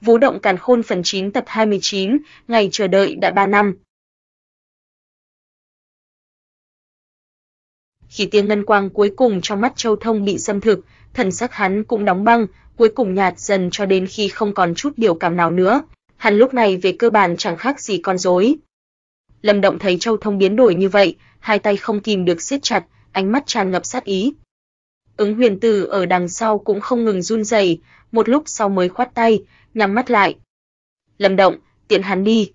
Vũ động càn khôn phần 9 tập 29, ngày chờ đợi đã 3 năm. Khi tia ngân quang cuối cùng trong mắt Châu Thông bị xâm thực, thần sắc hắn cũng đóng băng, cuối cùng nhạt dần cho đến khi không còn chút biểu cảm nào nữa. Hắn lúc này về cơ bản chẳng khác gì con rối. Lâm Động thấy Châu Thông biến đổi như vậy, hai tay không kìm được siết chặt, ánh mắt tràn ngập sát ý. Ứng Huyền Tử ở đằng sau cũng không ngừng run rẩy, một lúc sau mới khoát tay, nhắm mắt lại. Lâm Động, tiện hắn đi.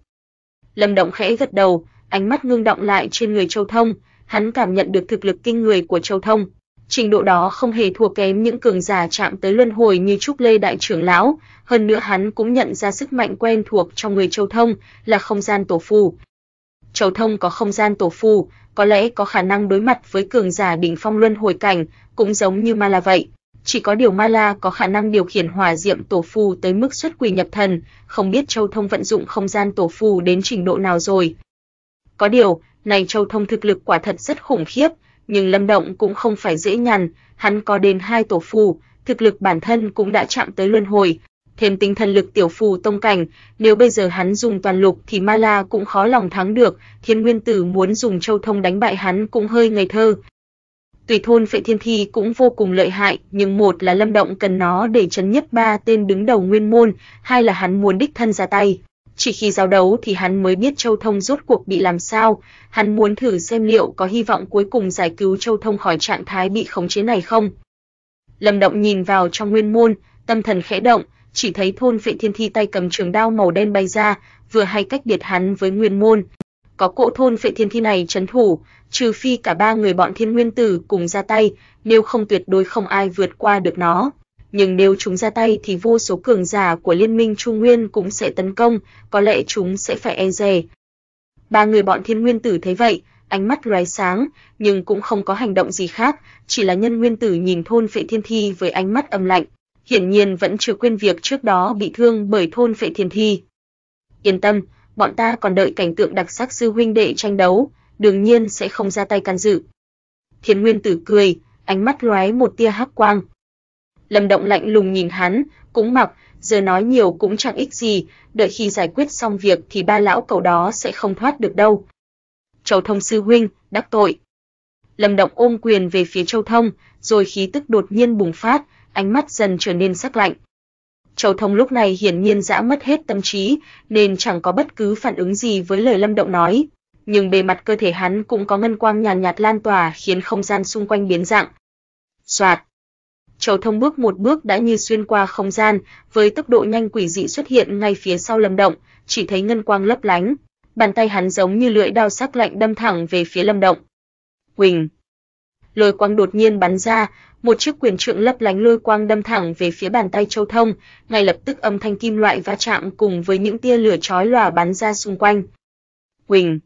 Lâm Động khẽ gật đầu, ánh mắt ngưng động lại trên người Châu Thông, hắn cảm nhận được thực lực kinh người của Châu Thông. Trình độ đó không hề thua kém những cường giả chạm tới luân hồi như Trúc Lê đại trưởng lão, hơn nữa hắn cũng nhận ra sức mạnh quen thuộc trong người Châu Thông là không gian tổ phù. Châu Thông có không gian tổ phù, có lẽ có khả năng đối mặt với cường giả đỉnh phong luân hồi cảnh, cũng giống như ma là vậy. Chỉ có điều Ma La có khả năng điều khiển hỏa diệm tổ phù tới mức xuất quỷ nhập thần, không biết Châu Thông vận dụng không gian tổ phù đến trình độ nào rồi. Có điều, này Châu Thông thực lực quả thật rất khủng khiếp, nhưng Lâm Động cũng không phải dễ nhằn, hắn có đến hai tổ phù, thực lực bản thân cũng đã chạm tới luân hồi, thêm tinh thần lực tiểu phù tông cảnh, nếu bây giờ hắn dùng toàn lực thì Ma La cũng khó lòng thắng được, Thiên Nguyên Tử muốn dùng Châu Thông đánh bại hắn cũng hơi ngây thơ. Tùy thôn Phệ Thiên Thi cũng vô cùng lợi hại, nhưng một là Lâm Động cần nó để chấn nhất ba tên đứng đầu nguyên môn, hai là hắn muốn đích thân ra tay. Chỉ khi giao đấu thì hắn mới biết Châu Thông rốt cuộc bị làm sao, hắn muốn thử xem liệu có hy vọng cuối cùng giải cứu Châu Thông khỏi trạng thái bị khống chế này không. Lâm Động nhìn vào trong nguyên môn, tâm thần khẽ động, chỉ thấy thôn Phệ Thiên Thi tay cầm trường đao màu đen bay ra, vừa hay cách biệt hắn với nguyên môn. Có cỗ thôn Phệ Thiên Thi này trấn thủ, trừ phi cả ba người bọn Thiên Nguyên Tử cùng ra tay, nếu không tuyệt đối không ai vượt qua được nó. Nhưng nếu chúng ra tay thì vô số cường giả của Liên minh Trung Nguyên cũng sẽ tấn công, có lẽ chúng sẽ phải e dè. Ba người bọn Thiên Nguyên Tử thấy vậy, ánh mắt lóe sáng, nhưng cũng không có hành động gì khác, chỉ là Nhân Nguyên Tử nhìn thôn Phệ Thiên Thi với ánh mắt âm lạnh, hiển nhiên vẫn chưa quên việc trước đó bị thương bởi thôn Phệ Thiên Thi. Yên tâm, bọn ta còn đợi cảnh tượng đặc sắc sư huynh đệ tranh đấu, đương nhiên sẽ không ra tay can dự. Thiên Nguyên Tử cười, ánh mắt lóe một tia hắc quang. Lâm Động lạnh lùng nhìn hắn, cũng mặc, giờ nói nhiều cũng chẳng ích gì, đợi khi giải quyết xong việc thì ba lão cậu đó sẽ không thoát được đâu. Châu Thông sư huynh, đắc tội. Lâm Động ôm quyền về phía Châu Thông, rồi khí tức đột nhiên bùng phát, ánh mắt dần trở nên sắc lạnh. Châu Thông lúc này hiển nhiên đã mất hết tâm trí, nên chẳng có bất cứ phản ứng gì với lời Lâm Động nói nhưng bề mặt cơ thể hắn cũng có ngân quang nhàn nhạt, lan tỏa khiến không gian xung quanh biến dạng. Soạt. Châu Thông bước một bước đã như xuyên qua không gian, với tốc độ nhanh quỷ dị xuất hiện ngay phía sau Lâm Động, chỉ thấy ngân quang lấp lánh, bàn tay hắn giống như lưỡi dao sắc lạnh đâm thẳng về phía Lâm Động. Huỳnh. Lôi quang đột nhiên bắn ra, một chiếc quyền trượng lấp lánh lôi quang đâm thẳng về phía bàn tay Châu Thông, ngay lập tức âm thanh kim loại va chạm cùng với những tia lửa chói lòa bắn ra xung quanh. Huỳnh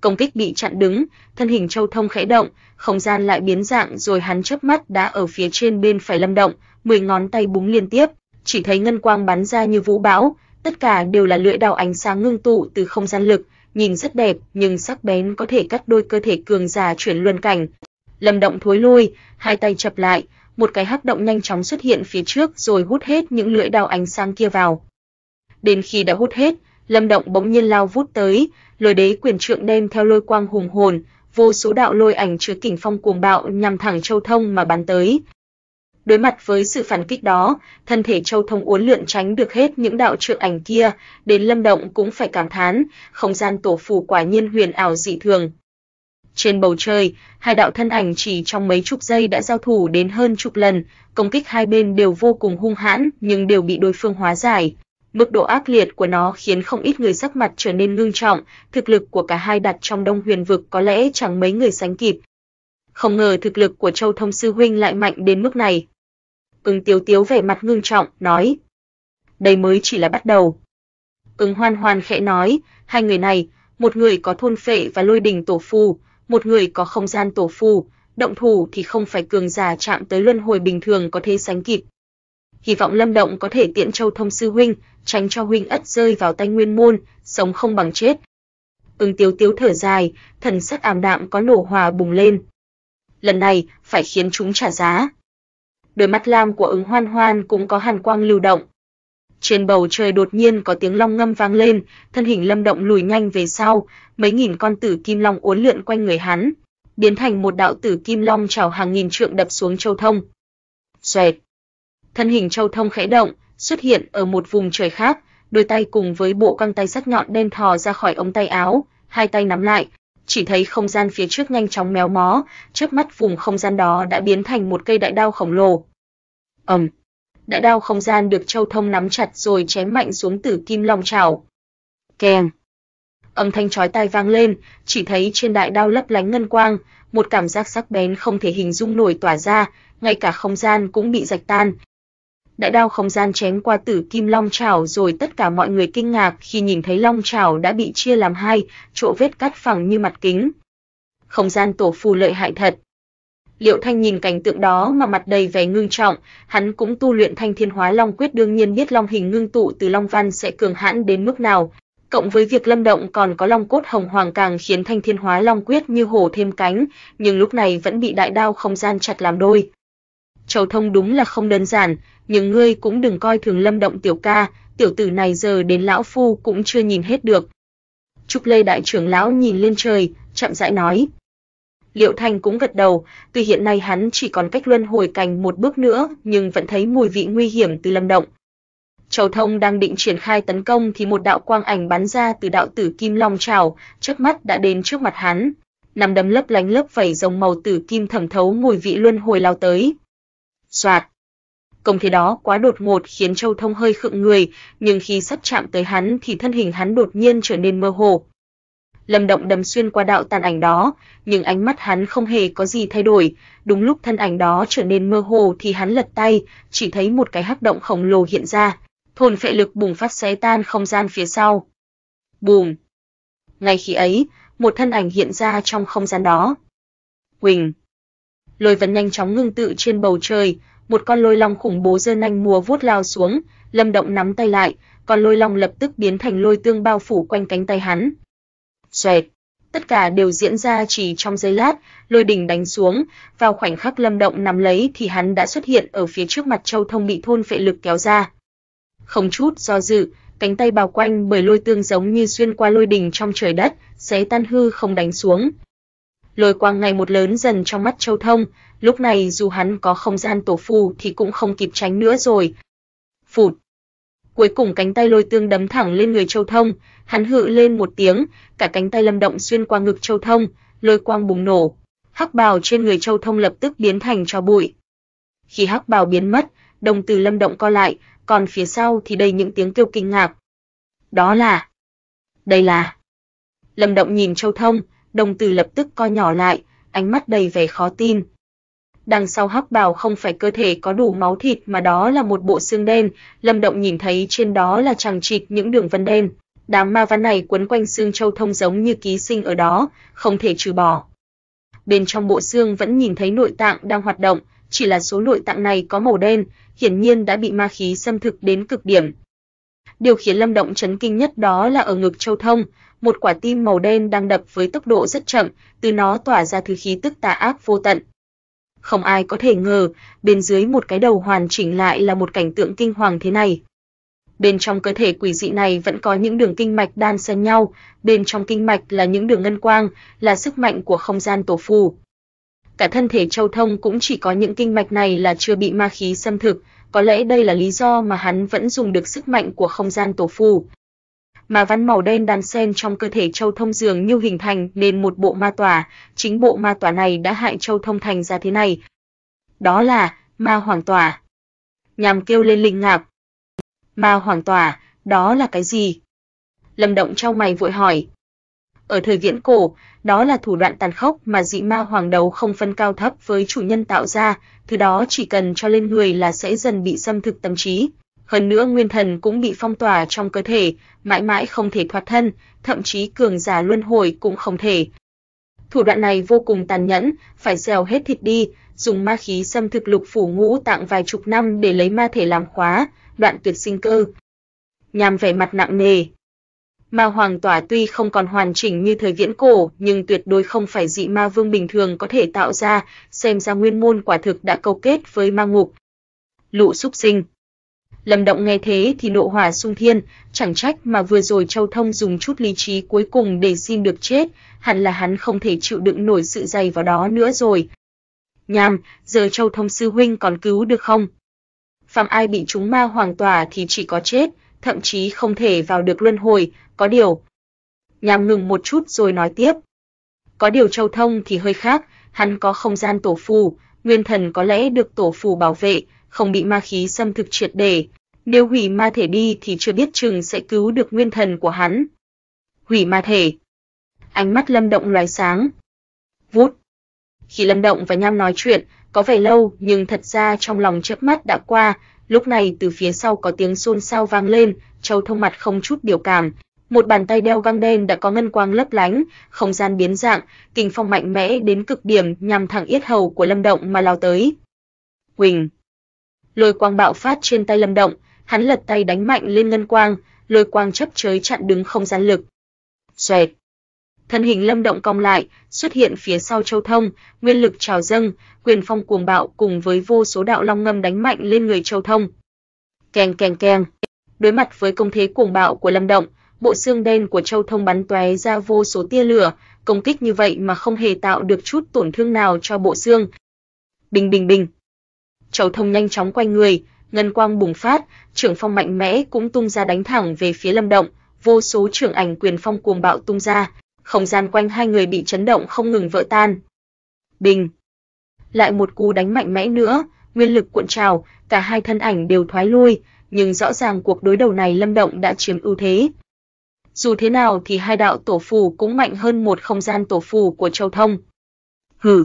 công kích bị chặn đứng, thân hình Châu Thông khẽ động, không gian lại biến dạng rồi hắn chớp mắt đã ở phía trên bên phải Lâm Động, mười ngón tay búng liên tiếp, chỉ thấy ngân quang bắn ra như vũ bão, tất cả đều là lưỡi đao ánh sáng ngưng tụ từ không gian lực, nhìn rất đẹp nhưng sắc bén có thể cắt đôi cơ thể cường giả chuyển luân cảnh. Lâm Động thối lui, hai tay chập lại, một cái hắc động nhanh chóng xuất hiện phía trước rồi hút hết những lưỡi đao ánh sáng kia vào. Đến khi đã hút hết, Lâm Động bỗng nhiên lao vút tới, lôi đế quyền trượng đem theo lôi quang hùng hồn, vô số đạo lôi ảnh chứa kình phong cuồng bạo nhằm thẳng Châu Thông mà bắn tới. Đối mặt với sự phản kích đó, thân thể Châu Thông uốn lượn tránh được hết những đạo trượng ảnh kia, đến Lâm Động cũng phải cảm thán, không gian tổ phù quả nhiên huyền ảo dị thường. Trên bầu trời, hai đạo thân ảnh chỉ trong mấy chục giây đã giao thủ đến hơn chục lần, công kích hai bên đều vô cùng hung hãn nhưng đều bị đối phương hóa giải. Mức độ ác liệt của nó khiến không ít người sắc mặt trở nên ngưng trọng, thực lực của cả hai đặt trong Đông Huyền vực có lẽ chẳng mấy người sánh kịp. Không ngờ thực lực của Châu Thông sư huynh lại mạnh đến mức này. Ưng Tiếu Tiếu vẻ mặt ngưng trọng nói: "Đây mới chỉ là bắt đầu." Ưng Hoan Hoan khẽ nói, hai người này, một người có thôn phệ và lôi đình tổ phù, một người có không gian tổ phù, động thủ thì không phải cường giả chạm tới luân hồi bình thường có thể sánh kịp hy vọng Lâm Động có thể tiện châu thông sư huynh, tránh cho huynh ất rơi vào tay nguyên môn, sống không bằng chết. Ưng Tiếu Tiếu thở dài, thần sắc ảm đạm có nổ hòa bùng lên. Lần này phải khiến chúng trả giá. Đôi mắt lam của ứng Hoan Hoan cũng có hàn quang lưu động. Trên bầu trời đột nhiên có tiếng long ngâm vang lên, thân hình Lâm Động lùi nhanh về sau, mấy nghìn con tử kim long uốn lượn quanh người hắn, biến thành một đạo tử kim long trào hàng nghìn trượng đập xuống châu thông. Xoẹt thân hình Châu Thông khẽ động, xuất hiện ở một vùng trời khác, đôi tay cùng với bộ căng tay sắt nhọn đen thò ra khỏi ống tay áo, hai tay nắm lại, chỉ thấy không gian phía trước nhanh chóng méo mó, chớp mắt vùng không gian đó đã biến thành một cây đại đao khổng lồ. Ầm. đại đao không gian được Châu Thông nắm chặt rồi chém mạnh xuống Tử Kim Long Trảo. Keng. Âm thanh chói tai vang lên, chỉ thấy trên đại đao lấp lánh ngân quang, một cảm giác sắc bén không thể hình dung nổi tỏa ra, ngay cả không gian cũng bị rạch tan, đại đao không gian chém qua tử kim long chảo rồi tất cả mọi người kinh ngạc khi nhìn thấy long chảo đã bị chia làm hai, chỗ vết cắt phẳng như mặt kính. Không gian tổ phù lợi hại thật. Liệu Thanh nhìn cảnh tượng đó mà mặt đầy vẻ ngưng trọng, hắn cũng tu luyện Thanh Thiên Hóa Long Quyết đương nhiên biết long hình ngưng tụ từ long văn sẽ cường hãn đến mức nào, cộng với việc Lâm Động còn có long cốt hồng hoàng càng khiến Thanh Thiên Hóa Long Quyết như hổ thêm cánh, nhưng lúc này vẫn bị đại đao không gian chặt làm đôi. Châu Thông đúng là không đơn giản, nhưng ngươi cũng đừng coi thường Lâm Động tiểu ca, tiểu tử này giờ đến lão phu cũng chưa nhìn hết được. Trúc Lây đại trưởng lão nhìn lên trời, chậm rãi nói. Liệu Thành cũng gật đầu, tuy hiện nay hắn chỉ còn cách luân hồi cảnh một bước nữa, nhưng vẫn thấy mùi vị nguy hiểm từ Lâm Động. Châu Thông đang định triển khai tấn công thì một đạo quang ảnh bắn ra từ đạo tử kim long trảo, chớp mắt đã đến trước mặt hắn. Nằm đấm lấp lánh lớp vảy rồng màu tử kim thẩm thấu mùi vị luân hồi lao tới, soạt. Công thế đó quá đột ngột khiến Châu Thông hơi khựng người, nhưng khi sắp chạm tới hắn thì thân hình hắn đột nhiên trở nên mơ hồ. Lâm Động đâm xuyên qua đạo tàn ảnh đó, nhưng ánh mắt hắn không hề có gì thay đổi, đúng lúc thân ảnh đó trở nên mơ hồ thì hắn lật tay, chỉ thấy một cái hắc động khổng lồ hiện ra, thôn phệ lực bùng phát xé tan không gian phía sau. Bùm. Ngay khi ấy, một thân ảnh hiện ra trong không gian đó. Quỳnh lôi vẫn nhanh chóng ngưng tự trên bầu trời, một con lôi long khủng bố giơ nhanh múa vuốt lao xuống, Lâm Động nắm tay lại, con lôi long lập tức biến thành lôi tương bao phủ quanh cánh tay hắn. Xoẹt, tất cả đều diễn ra chỉ trong giây lát, lôi đỉnh đánh xuống, vào khoảnh khắc Lâm Động nắm lấy thì hắn đã xuất hiện ở phía trước mặt Châu Thông bị thôn phệ lực kéo ra. Không chút do dự, cánh tay bao quanh bởi lôi tương giống như xuyên qua lôi đỉnh trong trời đất, xé tan hư không đánh xuống lôi quang ngày một lớn dần trong mắt Châu Thông, lúc này dù hắn có không gian tổ phù thì cũng không kịp tránh nữa rồi. Phụt. Cuối cùng cánh tay lôi tương đấm thẳng lên người Châu Thông, hắn hự lên một tiếng, cả cánh tay lâm động xuyên qua ngực Châu Thông, lôi quang bùng nổ, hắc bào trên người Châu Thông lập tức biến thành tro bụi. Khi hắc bào biến mất, đồng tử lâm động co lại, còn phía sau thì đầy những tiếng kêu kinh ngạc. Đó là... Đây là... Lâm động nhìn Châu Thông, đồng tử lập tức co nhỏ lại, ánh mắt đầy vẻ khó tin. Đằng sau hắc bào không phải cơ thể có đủ máu thịt mà đó là một bộ xương đen, Lâm Động nhìn thấy trên đó là chằng chịt những đường vân đen. Đám ma văn này quấn quanh xương châu thông giống như ký sinh ở đó, không thể trừ bỏ. Bên trong bộ xương vẫn nhìn thấy nội tạng đang hoạt động, chỉ là số nội tạng này có màu đen, hiển nhiên đã bị ma khí xâm thực đến cực điểm. Điều khiến Lâm Động chấn kinh nhất đó là ở ngực Châu Thông, một quả tim màu đen đang đập với tốc độ rất chậm, từ nó tỏa ra thứ khí tức tà ác vô tận. Không ai có thể ngờ, bên dưới một cái đầu hoàn chỉnh lại là một cảnh tượng kinh hoàng thế này. Bên trong cơ thể quỷ dị này vẫn có những đường kinh mạch đan xen nhau, bên trong kinh mạch là những đường ngân quang, là sức mạnh của không gian tổ phù. Cả thân thể Châu Thông cũng chỉ có những kinh mạch này là chưa bị ma khí xâm thực, có lẽ đây là lý do mà hắn vẫn dùng được sức mạnh của không gian tổ phù mà văn màu đen đan xen trong cơ thể Châu Thông dường như hình thành nên một bộ ma tỏa, chính bộ ma tỏa này đã hại Châu Thông thành ra thế này. Đó là ma hoàng tỏa. Nhằm kêu lên linh ngạc. Ma hoàng tỏa, đó là cái gì? Lâm Động trao mày vội hỏi. Ở thời viễn cổ, đó là thủ đoạn tàn khốc mà dị ma hoàng đầu không phân cao thấp với chủ nhân tạo ra, thứ đó chỉ cần cho lên người là sẽ dần bị xâm thực tâm trí, hơn nữa nguyên thần cũng bị phong tỏa trong cơ thể, mãi mãi không thể thoát thân, thậm chí cường giả luân hồi cũng không thể. Thủ đoạn này vô cùng tàn nhẫn, phải gieo hết thịt đi, dùng ma khí xâm thực lục phủ ngũ tạng vài chục năm để lấy ma thể làm khóa, đoạn tuyệt sinh cơ. Nham vẻ mặt nặng nề. Ma hoàng tỏa tuy không còn hoàn chỉnh như thời viễn cổ, nhưng tuyệt đối không phải dị ma vương bình thường có thể tạo ra, xem ra nguyên môn quả thực đã câu kết với ma ngục. Lũ súc sinh Lâm Động nghe thế thì nộ hỏa sung thiên, chẳng trách mà vừa rồi Châu Thông dùng chút lý trí cuối cùng để xin được chết, hẳn là hắn không thể chịu đựng nổi sự dày vào đó nữa rồi. Nhàm, giờ Châu Thông sư huynh còn cứu được không? Phạm ai bị chúng ma hoàng tỏa thì chỉ có chết, thậm chí không thể vào được luân hồi, có điều. Nhàm ngừng một chút rồi nói tiếp. Có điều Châu Thông thì hơi khác, hắn có không gian tổ phù, nguyên thần có lẽ được tổ phù bảo vệ, không bị ma khí xâm thực triệt để, nếu hủy ma thể đi thì chưa biết chừng sẽ cứu được nguyên thần của hắn. Hủy ma thể. Ánh mắt Lâm Động loài sáng. Vút. Khi Lâm Động và Nham nói chuyện, có vẻ lâu nhưng thật ra trong lòng chớp mắt đã qua, lúc này từ phía sau có tiếng xôn xao vang lên, Châu Thông mặt không chút biểu cảm, một bàn tay đeo găng đen đã có ngân quang lấp lánh, không gian biến dạng, kình phong mạnh mẽ đến cực điểm nhằm thẳng yết hầu của Lâm Động mà lao tới. Huỳnh. Lôi quang bạo phát trên tay Lâm Động, hắn lật tay đánh mạnh lên ngân quang, lôi quang chấp chới chặn đứng không gian lực. Xoẹt. Thân hình Lâm Động cong lại, xuất hiện phía sau Châu Thông, nguyên lực trào dâng, quyền phong cuồng bạo cùng với vô số đạo long ngâm đánh mạnh lên người Châu Thông. Keng keng keng. Đối mặt với công thế cuồng bạo của Lâm Động, bộ xương đen của Châu Thông bắn tóe ra vô số tia lửa, công kích như vậy mà không hề tạo được chút tổn thương nào cho bộ xương. Bình bình bình. Châu Thông nhanh chóng quay người, ngân quang bùng phát, trưởng phong mạnh mẽ cũng tung ra đánh thẳng về phía Lâm Động, vô số trưởng ảnh quyền phong cuồng bạo tung ra, không gian quanh hai người bị chấn động không ngừng vỡ tan. Bình. Lại một cú đánh mạnh mẽ nữa, nguyên lực cuộn trào, cả hai thân ảnh đều thoái lui, nhưng rõ ràng cuộc đối đầu này Lâm Động đã chiếm ưu thế. Dù thế nào thì hai đạo tổ phù cũng mạnh hơn một không gian tổ phù của Châu Thông. Hừ.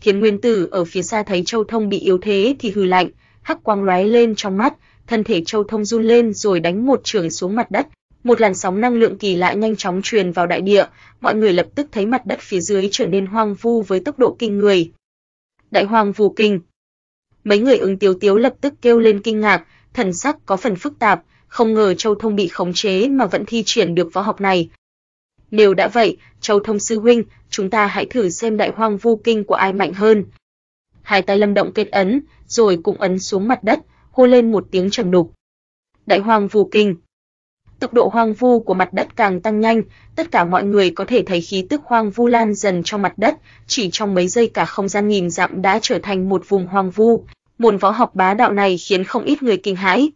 Thiên Nguyên Tử ở phía xa thấy Châu Thông bị yếu thế thì hừ lạnh, hắc quang lóe lên trong mắt, thân thể Châu Thông run lên rồi đánh một trường xuống mặt đất. Một làn sóng năng lượng kỳ lạ nhanh chóng truyền vào đại địa, mọi người lập tức thấy mặt đất phía dưới trở nên hoang vu với tốc độ kinh người. Đại hoàng vu kinh. Mấy người ứng tiểu tiểu lập tức kêu lên kinh ngạc, thần sắc có phần phức tạp, không ngờ Châu Thông bị khống chế mà vẫn thi triển được võ học này. Nếu đã vậy, Châu Thông sư huynh, chúng ta hãy thử xem đại hoang vu kinh của ai mạnh hơn hai tay Lâm Động kết ấn, rồi cũng ấn xuống mặt đất, hô lên một tiếng trầm đục. Đại hoàng vu kinh. Tốc độ hoang vu của mặt đất càng tăng nhanh, tất cả mọi người có thể thấy khí tức hoang vu lan dần trong mặt đất, chỉ trong mấy giây cả không gian nghìn dặm đã trở thành một vùng hoang vu. Môn võ học bá đạo này khiến không ít người kinh hãi.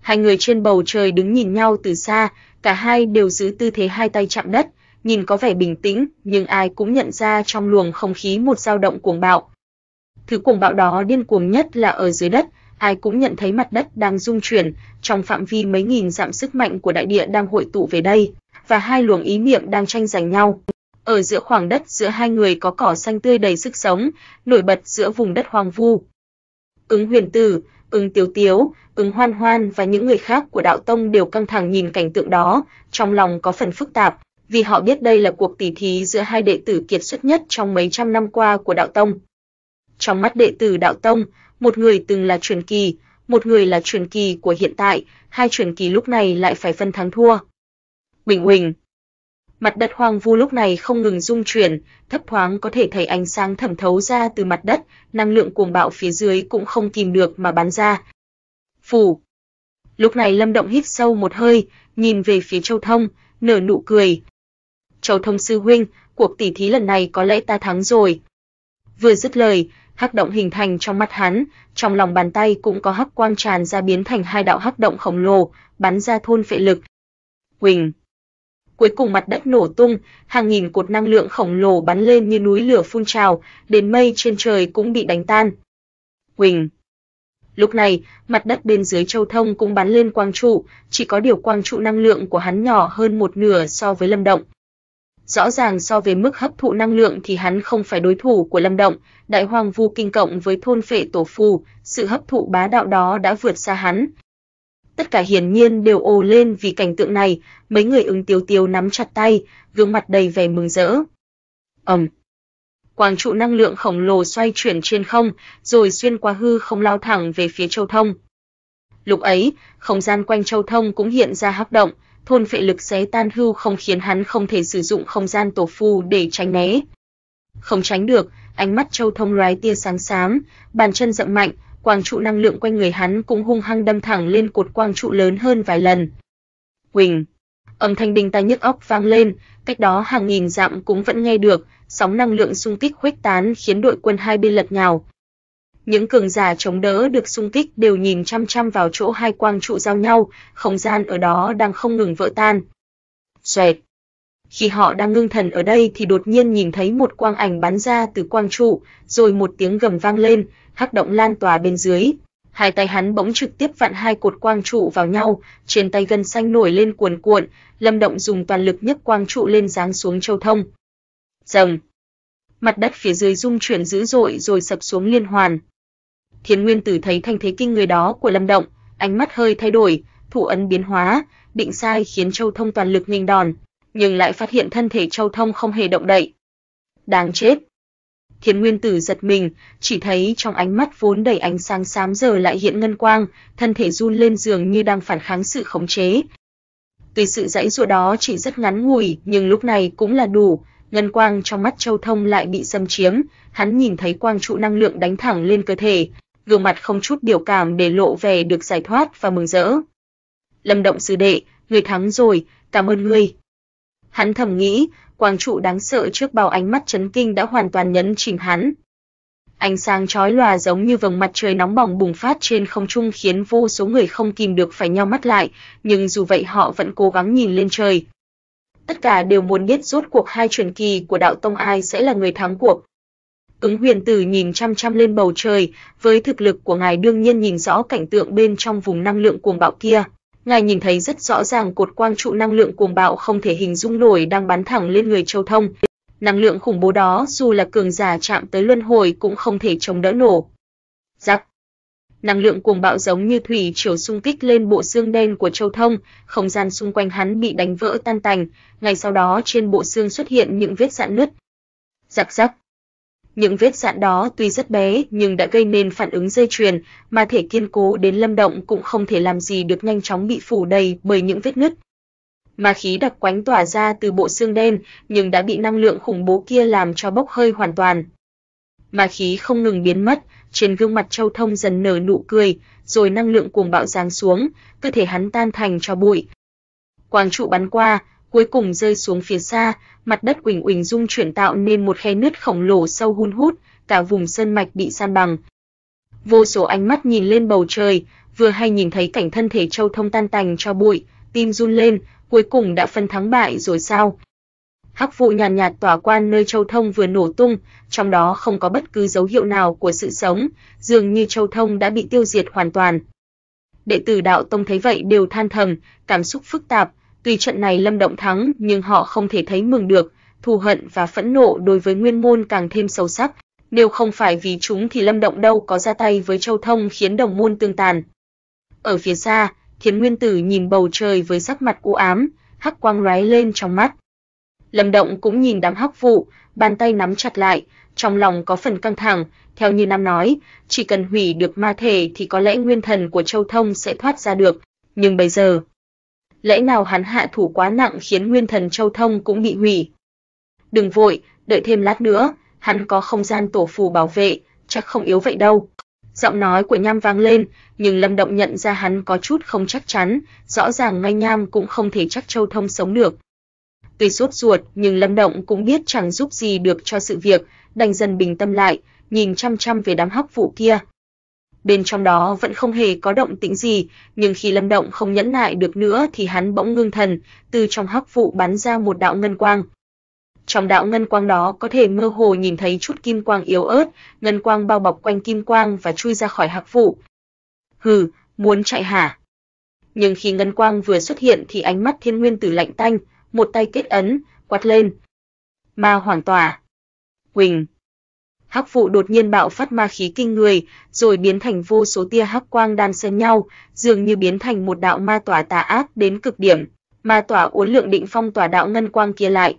Hai người trên bầu trời đứng nhìn nhau từ xa, cả hai đều giữ tư thế hai tay chạm đất, nhìn có vẻ bình tĩnh, nhưng ai cũng nhận ra trong luồng không khí một dao động cuồng bạo, Thứ cuồng bạo đó điên cuồng nhất là ở dưới đất, ai cũng nhận thấy mặt đất đang rung chuyển, trong phạm vi mấy nghìn dặm sức mạnh của đại địa đang hội tụ về đây, và hai luồng ý niệm đang tranh giành nhau. Ở giữa khoảng đất giữa hai người có cỏ xanh tươi đầy sức sống, nổi bật giữa vùng đất hoang vu. Ứng Huyền Tử, Ứng Tiếu Tiếu, Ứng Hoan Hoan và những người khác của đạo tông đều căng thẳng nhìn cảnh tượng đó, trong lòng có phần phức tạp, vì họ biết đây là cuộc tỉ thí giữa hai đệ tử kiệt xuất nhất trong mấy trăm năm qua của đạo tông. Trong mắt đệ tử đạo tông, một người từng là truyền kỳ, một người là truyền kỳ của hiện tại, hai truyền kỳ lúc này lại phải phân thắng thua. Bình huỳnh. Mặt đất hoang vu lúc này không ngừng rung chuyển, thấp thoáng có thể thấy ánh sáng thẩm thấu ra từ mặt đất, năng lượng cuồng bạo phía dưới cũng không kìm được mà bắn ra. phù Lúc này Lâm Động hít sâu một hơi, nhìn về phía Châu Thông, nở nụ cười. Châu Thông sư huynh, cuộc tỷ thí lần này có lẽ ta thắng rồi. Vừa dứt lời, hắc động hình thành trong mắt hắn, trong lòng bàn tay cũng có hắc quang tràn ra biến thành hai đạo hắc động khổng lồ, bắn ra thôn phệ lực. Huỳnh. Cuối cùng mặt đất nổ tung, hàng nghìn cột năng lượng khổng lồ bắn lên như núi lửa phun trào, đến mây trên trời cũng bị đánh tan. Huỳnh. Lúc này, mặt đất bên dưới Châu Thông cũng bắn lên quang trụ, chỉ có điều quang trụ năng lượng của hắn nhỏ hơn một nửa so với Lâm Động. Rõ ràng so với mức hấp thụ năng lượng thì hắn không phải đối thủ của Lâm Động, Đại Hoàng Vu Kinh cộng với thôn phệ tổ phù, sự hấp thụ bá đạo đó đã vượt xa hắn. Tất cả hiển nhiên đều ồ lên vì cảnh tượng này, mấy người ứng tiêu tiêu nắm chặt tay, gương mặt đầy vẻ mừng rỡ. Ầm. Quang trụ năng lượng khổng lồ xoay chuyển trên không, rồi xuyên qua hư không lao thẳng về phía Châu Thông. Lúc ấy, không gian quanh Châu Thông cũng hiện ra hấp động, thôn phệ lực xé tan hưu không khiến hắn không thể sử dụng không gian tổ phù để tránh né. Không tránh được, ánh mắt Châu Thông lóe tia sáng xám, bàn chân rậm mạnh, quang trụ năng lượng quanh người hắn cũng hung hăng đâm thẳng lên cột quang trụ lớn hơn vài lần. Huỳnh! Âm thanh đinh tai nhức óc vang lên, cách đó hàng nghìn dặm cũng vẫn nghe được, sóng năng lượng xung kích khuếch tán khiến đội quân hai bên lật nhào, những cường giả chống đỡ được xung kích đều nhìn chăm chăm vào chỗ hai quang trụ giao nhau, không gian ở đó đang không ngừng vỡ tan. Xoẹt. Khi họ đang ngưng thần ở đây thì đột nhiên nhìn thấy một quang ảnh bắn ra từ quang trụ, rồi một tiếng gầm vang lên, hắc động lan tỏa bên dưới. Hai tay hắn bỗng trực tiếp vặn hai cột quang trụ vào nhau, trên tay gân xanh nổi lên cuồn cuộn, Lâm Động dùng toàn lực nhấc quang trụ lên giáng xuống châu thông. Rầm. Mặt đất phía dưới rung chuyển dữ dội rồi sập xuống liên hoàn, Thiên Nguyên Tử thấy thanh thế kinh người đó của Lâm Động, ánh mắt hơi thay đổi, thủ ấn biến hóa, định sai khiến Châu Thông toàn lực nghênh đòn, nhưng lại phát hiện thân thể Châu Thông không hề động đậy. Đáng chết. Thiên Nguyên Tử giật mình, chỉ thấy trong ánh mắt vốn đầy ánh sáng xám giờ lại hiện ngân quang, thân thể run lên giường như đang phản kháng sự khống chế. Tuy sự dãy dụa đó chỉ rất ngắn ngủi, nhưng lúc này cũng là đủ, ngân quang trong mắt Châu Thông lại bị xâm chiếm, hắn nhìn thấy quang trụ năng lượng đánh thẳng lên cơ thể, gương mặt không chút biểu cảm để lộ vẻ được giải thoát và mừng rỡ. Lâm Động sư đệ, người thắng rồi, cảm ơn ngươi. Hắn thầm nghĩ, quang trụ đáng sợ trước bao ánh mắt chấn kinh đã hoàn toàn nhấn chìm hắn. Ánh sáng chói lòa giống như vầng mặt trời nóng bỏng bùng phát trên không trung khiến vô số người không kìm được phải nheo mắt lại, nhưng dù vậy họ vẫn cố gắng nhìn lên trời. Tất cả đều muốn biết rốt cuộc hai truyền kỳ của đạo tông ai sẽ là người thắng cuộc, Ứng huyền tử nhìn chăm chăm lên bầu trời, với thực lực của ngài đương nhiên nhìn rõ cảnh tượng bên trong vùng năng lượng cuồng bạo kia. Ngài nhìn thấy rất rõ ràng cột quang trụ năng lượng cuồng bạo không thể hình dung nổi đang bắn thẳng lên người Châu Thông. Năng lượng khủng bố đó dù là cường giả chạm tới luân hồi cũng không thể chống đỡ nổ. Giặc! Năng lượng cuồng bạo giống như thủy chiều xung kích lên bộ xương đen của Châu Thông, không gian xung quanh hắn bị đánh vỡ tan tành, ngay sau đó trên bộ xương xuất hiện những vết rạn nứt. Giặc giặc! Những vết dạn đó tuy rất bé nhưng đã gây nên phản ứng dây chuyền, mà thể kiên cố đến lâm động cũng không thể làm gì được nhanh chóng bị phủ đầy bởi những vết nứt. Mà khí đặc quánh tỏa ra từ bộ xương đen, nhưng đã bị năng lượng khủng bố kia làm cho bốc hơi hoàn toàn. Mà khí không ngừng biến mất, trên gương mặt Châu Thông dần nở nụ cười, rồi năng lượng cuồng bạo giáng xuống, cơ thể hắn tan thành cho bụi. Quang trụ bắn qua, cuối cùng rơi xuống phía xa, mặt đất uỳnh uỳnh rung chuyển tạo nên một khe nứt khổng lồ sâu hun hút, cả vùng sơn mạch bị san bằng. Vô số ánh mắt nhìn lên bầu trời, vừa hay nhìn thấy cảnh thân thể Châu Thông tan tành cho bụi, tim run lên, cuối cùng đã phân thắng bại rồi sao? Hắc vụ nhàn nhạt, nhạt tỏa quan nơi Châu Thông vừa nổ tung, trong đó không có bất cứ dấu hiệu nào của sự sống, dường như Châu Thông đã bị tiêu diệt hoàn toàn. Đệ tử đạo tông thấy vậy đều than thầm, cảm xúc phức tạp, Tuy trận này Lâm Động thắng, nhưng họ không thể thấy mừng được, thù hận và phẫn nộ đối với Nguyên Môn càng thêm sâu sắc. Nếu không phải vì chúng thì Lâm Động đâu có ra tay với Châu Thông khiến đồng môn tương tàn. Ở phía xa, Thiến Nguyên Tử nhìn bầu trời với sắc mặt u ám, hắc quang lóe lên trong mắt. Lâm Động cũng nhìn đám hắc vụ, bàn tay nắm chặt lại, trong lòng có phần căng thẳng, theo như Nam nói, chỉ cần hủy được ma thể thì có lẽ nguyên thần của Châu Thông sẽ thoát ra được, nhưng bây giờ, lẽ nào hắn hạ thủ quá nặng khiến Nguyên Thần Châu Thông cũng bị hủy. Đừng vội, đợi thêm lát nữa, hắn có không gian tổ phù bảo vệ, chắc không yếu vậy đâu. Giọng nói của Nham vang lên, nhưng Lâm Động nhận ra hắn có chút không chắc chắn, rõ ràng ngay Nham cũng không thể chắc Châu Thông sống được. Tuy sốt ruột, nhưng Lâm Động cũng biết chẳng giúp gì được cho sự việc, đành dần bình tâm lại, nhìn chăm chăm về đám hắc vụ kia bên trong đó vẫn không hề có động tĩnh gì, nhưng khi Lâm Động không nhẫn nại được nữa thì hắn bỗng ngưng thần, từ trong hắc vụ bắn ra một đạo ngân quang. Trong đạo ngân quang đó có thể mơ hồ nhìn thấy chút kim quang yếu ớt, ngân quang bao bọc quanh kim quang và chui ra khỏi hắc vụ. Hừ, muốn chạy hả? Nhưng khi ngân quang vừa xuất hiện thì ánh mắt Thiên Nguyên Tử lạnh tanh, một tay kết ấn, quát lên. Ma Hoàng Tòa. Huỳnh hắc vụ đột nhiên bạo phát ma khí kinh người, rồi biến thành vô số tia hắc quang đan xen nhau, dường như biến thành một đạo ma tỏa tà ác đến cực điểm. Ma tỏa uốn lượng định phong tỏa đạo ngân quang kia lại.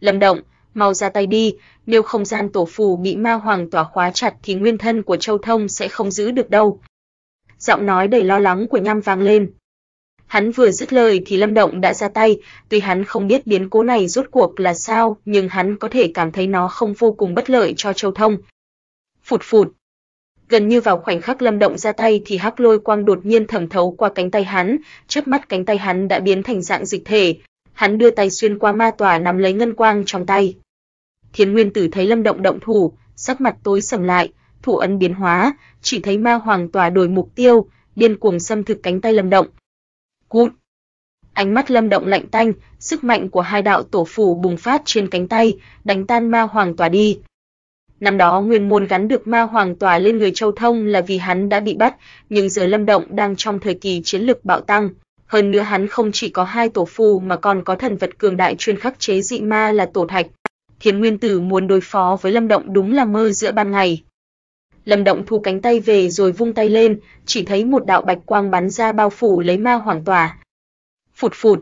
Lâm Động, mau ra tay đi, nếu không gian tổ phù bị ma hoàng tỏa khóa chặt thì nguyên thân của Châu Thông sẽ không giữ được đâu. Giọng nói đầy lo lắng của Nham vang lên. Hắn vừa dứt lời thì Lâm Động đã ra tay, tuy hắn không biết biến cố này rốt cuộc là sao, nhưng hắn có thể cảm thấy nó không vô cùng bất lợi cho Châu Thông. Phụt phụt. Gần như vào khoảnh khắc Lâm Động ra tay thì hắc lôi quang đột nhiên thẩm thấu qua cánh tay hắn, chớp mắt cánh tay hắn đã biến thành dạng dịch thể. Hắn đưa tay xuyên qua ma tỏa nắm lấy ngân quang trong tay. Thiên Nguyên Tử thấy Lâm Động động thủ, sắc mặt tối sầm lại, thủ ấn biến hóa, chỉ thấy ma hoàng tỏa đổi mục tiêu, điên cuồng xâm thực cánh tay Lâm Động Cụm. Ánh mắt Lâm Động lạnh tanh, sức mạnh của hai đạo tổ phù bùng phát trên cánh tay, đánh tan ma hoàng tòa đi. Năm đó Nguyên Môn gắn được ma hoàng tòa lên người Châu Thông là vì hắn đã bị bắt, nhưng giờ Lâm Động đang trong thời kỳ chiến lực bạo tăng, hơn nữa hắn không chỉ có hai tổ phù mà còn có thần vật cường đại chuyên khắc chế dị ma là tổ thạch. Thiên Nguyên Tử muốn đối phó với Lâm Động đúng là mơ giữa ban ngày. Lâm Động thu cánh tay về rồi vung tay lên, chỉ thấy một đạo bạch quang bắn ra bao phủ lấy ma hoàng tòa. Phụt phụt.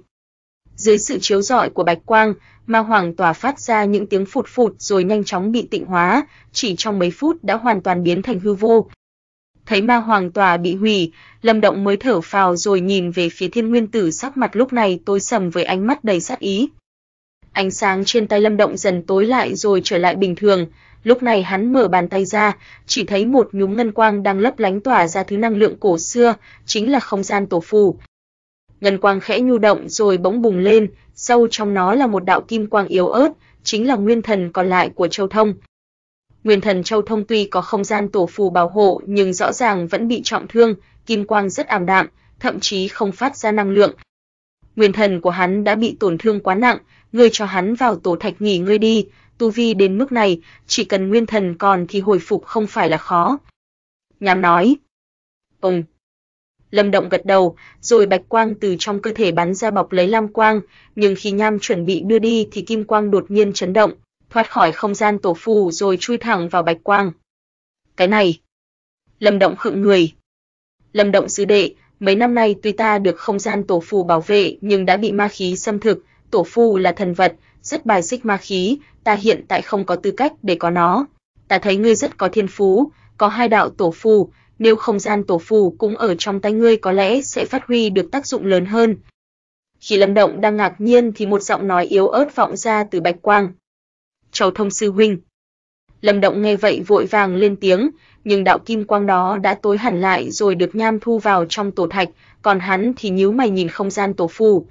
Dưới sự chiếu rọi của bạch quang, ma hoàng tòa phát ra những tiếng phụt phụt rồi nhanh chóng bị tịnh hóa, chỉ trong mấy phút đã hoàn toàn biến thành hư vô. Thấy ma hoàng tòa bị hủy, Lâm Động mới thở phào rồi nhìn về phía Thiên Nguyên Tử sắc mặt lúc này tối sầm với ánh mắt đầy sát ý. Ánh sáng trên tay Lâm Động dần tối lại rồi trở lại bình thường, Lúc này hắn mở bàn tay ra, chỉ thấy một nhúm ngân quang đang lấp lánh tỏa ra thứ năng lượng cổ xưa, chính là không gian tổ phù. Ngân quang khẽ nhu động rồi bỗng bùng lên, sâu trong nó là một đạo kim quang yếu ớt, chính là nguyên thần còn lại của Châu Thông. Nguyên thần Châu Thông tuy có không gian tổ phù bảo hộ nhưng rõ ràng vẫn bị trọng thương, kim quang rất ảm đạm, thậm chí không phát ra năng lượng. Nguyên thần của hắn đã bị tổn thương quá nặng, ngươi cho hắn vào tổ thạch nghỉ ngơi đi, tu vi đến mức này, chỉ cần nguyên thần còn thì hồi phục không phải là khó. Nhám nói. Ông. Lâm Động gật đầu, rồi bạch quang từ trong cơ thể bắn ra bọc lấy lam quang, nhưng khi nham chuẩn bị đưa đi thì kim quang đột nhiên chấn động, thoát khỏi không gian tổ phù rồi chui thẳng vào bạch quang. Cái này. Lâm Động khựng người. Lâm Động sứ đệ, mấy năm nay tuy ta được không gian tổ phù bảo vệ nhưng đã bị ma khí xâm thực, tổ phù là thần vật, rất bài xích ma khí, ta hiện tại không có tư cách để có nó. Ta thấy ngươi rất có thiên phú, có hai đạo tổ phù, nếu không gian tổ phù cũng ở trong tay ngươi có lẽ sẽ phát huy được tác dụng lớn hơn. Khi Lâm Động đang ngạc nhiên thì một giọng nói yếu ớt vọng ra từ Bạch Quang. "Châu Thông sư huynh." Lâm Động nghe vậy vội vàng lên tiếng, nhưng đạo kim quang đó đã tối hẳn lại rồi được nham thu vào trong tổ thạch, còn hắn thì nhíu mày nhìn không gian tổ phù.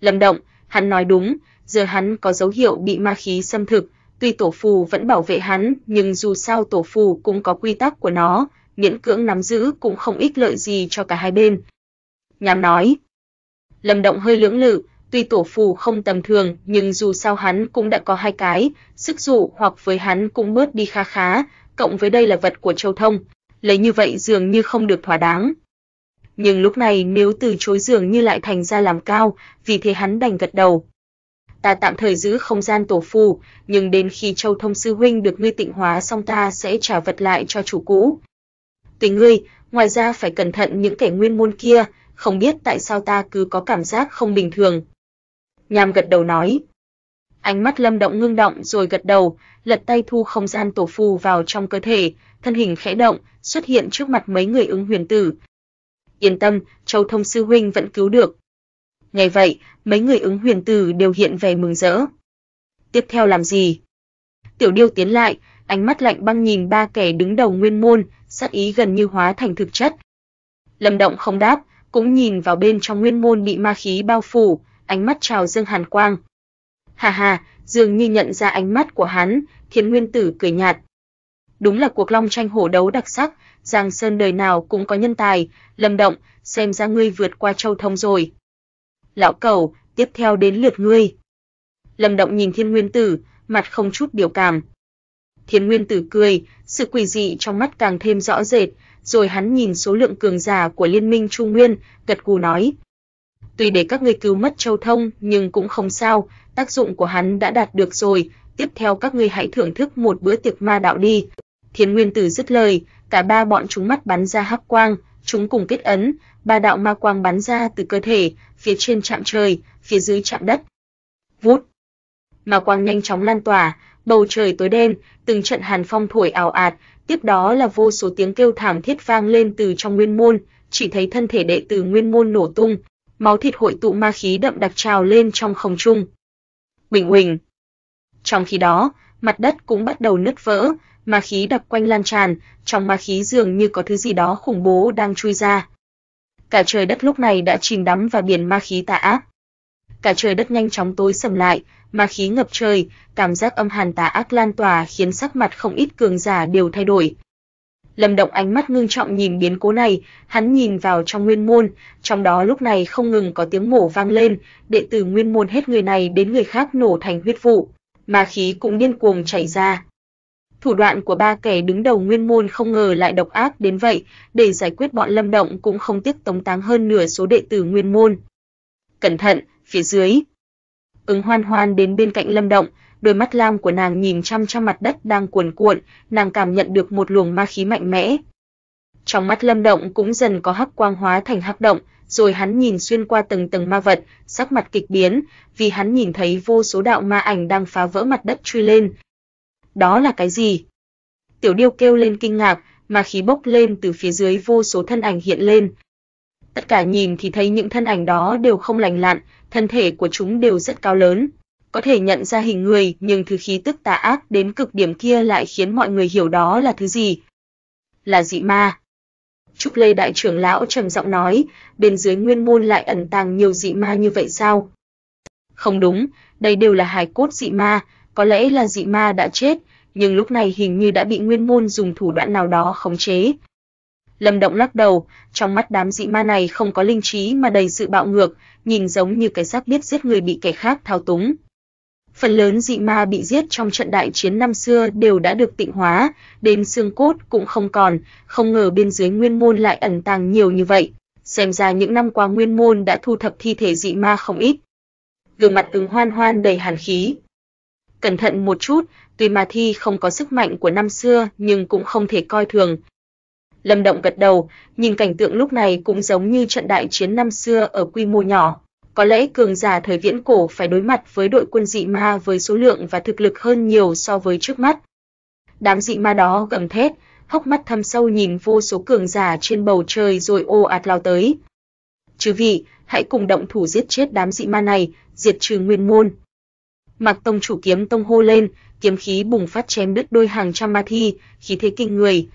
Lâm Động, hắn nói đúng, giờ hắn có dấu hiệu bị ma khí xâm thực, tuy tổ phù vẫn bảo vệ hắn, nhưng dù sao tổ phù cũng có quy tắc của nó, miễn cưỡng nắm giữ cũng không ích lợi gì cho cả hai bên. Nhám nói, Lâm Động hơi lưỡng lự, tuy tổ phù không tầm thường, nhưng dù sao hắn cũng đã có hai cái, sức dụ hoặc với hắn cũng bớt đi kha khá, cộng với đây là vật của Châu Thông, lấy như vậy dường như không được thỏa đáng. Nhưng lúc này nếu từ chối dường như lại thành ra làm cao, vì thế hắn đành gật đầu, ta tạm thời giữ không gian tổ phù, nhưng đến khi Châu Thông sư huynh được ngươi tịnh hóa xong ta sẽ trả vật lại cho chủ cũ. Tùy ngươi, ngoài ra phải cẩn thận những kẻ nguyên môn kia, không biết tại sao ta cứ có cảm giác không bình thường." Nham gật đầu nói. Ánh mắt Lâm Động ngưng động rồi gật đầu, lật tay thu không gian tổ phù vào trong cơ thể, thân hình khẽ động, xuất hiện trước mặt mấy người ứng huyền tử. Yên tâm, Châu Thông sư huynh vẫn cứu được. Nghe vậy, mấy người ứng huyền tử đều hiện vẻ mừng rỡ. Tiếp theo làm gì? Tiểu Điêu tiến lại, ánh mắt lạnh băng nhìn ba kẻ đứng đầu nguyên môn, sát ý gần như hóa thành thực chất. Lâm Động không đáp, cũng nhìn vào bên trong nguyên môn bị ma khí bao phủ, ánh mắt trào dương hàn quang. Hà hà, dường như nhận ra ánh mắt của hắn, Thiên Nguyên Tử cười nhạt. Đúng là cuộc long tranh hổ đấu đặc sắc, Giang Sơn đời nào cũng có nhân tài, Lâm Động, xem ra ngươi vượt qua Châu Thông rồi lão cầu, tiếp theo đến lượt ngươi. Lâm Động nhìn Thiên Nguyên Tử, mặt không chút biểu cảm. Thiên Nguyên Tử cười, sự quỷ dị trong mắt càng thêm rõ rệt, rồi hắn nhìn số lượng cường giả của Liên minh Trung Nguyên, gật gù nói: "Tuy để các ngươi cứu mất Châu Thông, nhưng cũng không sao, tác dụng của hắn đã đạt được rồi, tiếp theo các ngươi hãy thưởng thức một bữa tiệc ma đạo đi." Thiên Nguyên Tử dứt lời, cả ba bọn chúng mắt bắn ra hắc quang, chúng cùng kết ấn, ba đạo ma quang bắn ra từ cơ thể, phía trên chạm trời, phía dưới chạm đất. Vút. Ma quang nhanh chóng lan tỏa, bầu trời tối đen, từng trận hàn phong thổi ảo ạt, tiếp đó là vô số tiếng kêu thảm thiết vang lên từ trong nguyên môn, chỉ thấy thân thể đệ tử nguyên môn nổ tung, máu thịt hội tụ ma khí đậm đặc trào lên trong không trung. Bình huỳnh. Trong khi đó, mặt đất cũng bắt đầu nứt vỡ, ma khí đập quanh lan tràn, trong ma khí dường như có thứ gì đó khủng bố đang chui ra cả trời đất lúc này đã chìm đắm vào biển ma khí tà ác. Cả trời đất nhanh chóng tối sầm lại, ma khí ngập trời, cảm giác âm hàn tà ác lan tỏa khiến sắc mặt không ít cường giả đều thay đổi. Lâm Động ánh mắt ngưng trọng nhìn biến cố này, hắn nhìn vào trong nguyên môn, trong đó lúc này không ngừng có tiếng nổ vang lên, đệ tử nguyên môn hết người này đến người khác nổ thành huyết vụ, ma khí cũng điên cuồng chảy ra. Thủ đoạn của ba kẻ đứng đầu Nguyên môn không ngờ lại độc ác đến vậy, để giải quyết bọn Lâm Động cũng không tiếc tống táng hơn nửa số đệ tử Nguyên môn. Cẩn thận, phía dưới. Ứng Hoan Hoan đến bên cạnh Lâm Động, đôi mắt lam của nàng nhìn chăm chăm mặt đất đang cuồn cuộn, nàng cảm nhận được một luồng ma khí mạnh mẽ. Trong mắt Lâm Động cũng dần có hắc quang hóa thành hắc động, rồi hắn nhìn xuyên qua từng tầng ma vật, sắc mặt kịch biến, vì hắn nhìn thấy vô số đạo ma ảnh đang phá vỡ mặt đất truy lên, đó là cái gì? Tiểu điêu kêu lên kinh ngạc, mà khí bốc lên từ phía dưới vô số thân ảnh hiện lên. Tất cả nhìn thì thấy những thân ảnh đó đều không lành lặn, thân thể của chúng đều rất cao lớn. Có thể nhận ra hình người, nhưng thứ khí tức tà ác đến cực điểm kia lại khiến mọi người hiểu đó là thứ gì. Là dị ma. Trúc Lê đại trưởng lão trầm giọng nói, bên dưới nguyên môn lại ẩn tàng nhiều dị ma như vậy sao? Không đúng, đây đều là hài cốt dị ma, có lẽ là dị ma đã chết, nhưng lúc này hình như đã bị Nguyên Môn dùng thủ đoạn nào đó khống chế. Lâm Động lắc đầu, trong mắt đám dị ma này không có linh trí mà đầy sự bạo ngược, nhìn giống như cái xác biết giết người bị kẻ khác thao túng. Phần lớn dị ma bị giết trong trận đại chiến năm xưa đều đã được tịnh hóa, đến xương cốt cũng không còn, không ngờ bên dưới nguyên môn lại ẩn tàng nhiều như vậy. Xem ra những năm qua nguyên môn đã thu thập thi thể dị ma không ít. Gương mặt ứng hoan hoan đầy hàn khí, cẩn thận một chút, tuy mà thi không có sức mạnh của năm xưa nhưng cũng không thể coi thường. Lâm Động gật đầu, nhìn cảnh tượng lúc này cũng giống như trận đại chiến năm xưa ở quy mô nhỏ. Có lẽ cường giả thời viễn cổ phải đối mặt với đội quân dị ma với số lượng và thực lực hơn nhiều so với trước mắt. Đám dị ma đó gầm thét, hốc mắt thâm sâu nhìn vô số cường giả trên bầu trời rồi ô ạt lao tới. Chư vị, hãy cùng động thủ giết chết đám dị ma này, diệt trừ nguyên môn. Mạc Tông chủ kiếm tông hô lên, kiếm khí bùng phát chém đứt đôi hàng trăm ma thi, khí thế kinh người.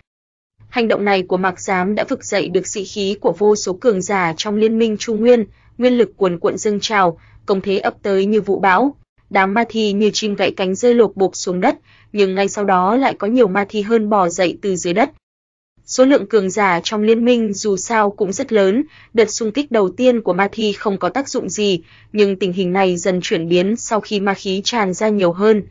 Hành động này của Mạc Giám đã vực dậy được sĩ khí của vô số cường giả trong liên minh Trung Nguyên, nguyên lực cuồn cuộn dâng trào, công thế ập tới như vũ bão. Đám ma thi như chim gãy cánh rơi lột bộp xuống đất, nhưng ngay sau đó lại có nhiều ma thi hơn bò dậy từ dưới đất, Số lượng cường giả trong liên minh dù sao cũng rất lớn, đợt xung kích đầu tiên của ma thi không có tác dụng gì, nhưng tình hình này dần chuyển biến sau khi ma khí tràn ra nhiều hơn.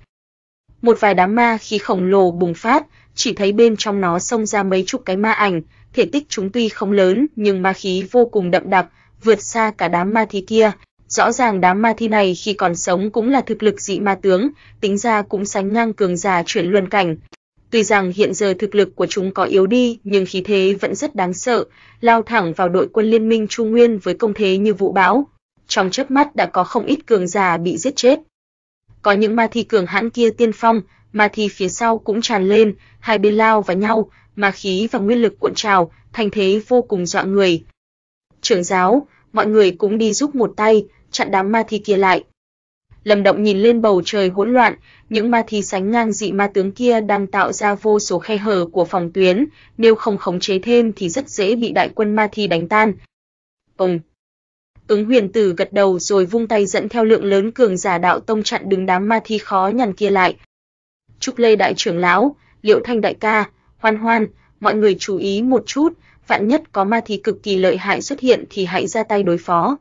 Một vài đám ma khí khổng lồ bùng phát, chỉ thấy bên trong nó xông ra mấy chục cái ma ảnh, thể tích chúng tuy không lớn nhưng ma khí vô cùng đậm đặc, vượt xa cả đám ma thi kia. Rõ ràng đám ma thi này khi còn sống cũng là thực lực dị ma tướng, tính ra cũng sánh ngang cường giả chuyển luân cảnh. Tuy rằng hiện giờ thực lực của chúng có yếu đi, nhưng khí thế vẫn rất đáng sợ, lao thẳng vào đội quân liên minh Trung Nguyên với công thế như vũ bão. Trong chớp mắt đã có không ít cường giả bị giết chết. Có những ma thi cường hãn kia tiên phong, ma thi phía sau cũng tràn lên, hai bên lao vào nhau, ma khí và nguyên lực cuộn trào, thành thế vô cùng dọa người. Trưởng giáo, mọi người cũng đi giúp một tay, chặn đám ma thi kia lại, Lâm Động nhìn lên bầu trời hỗn loạn, những ma thi sánh ngang dị ma tướng kia đang tạo ra vô số khe hở của phòng tuyến, nếu không khống chế thêm thì rất dễ bị đại quân ma thi đánh tan. Ông Ứng huyền tử gật đầu rồi vung tay dẫn theo lượng lớn cường giả đạo tông chặn đứng đám ma thi khó nhằn kia lại. Trúc Lê đại trưởng lão, Liệu Thanh đại ca, Hoan Hoan, mọi người chú ý một chút, vạn nhất có ma thi cực kỳ lợi hại xuất hiện thì hãy ra tay đối phó.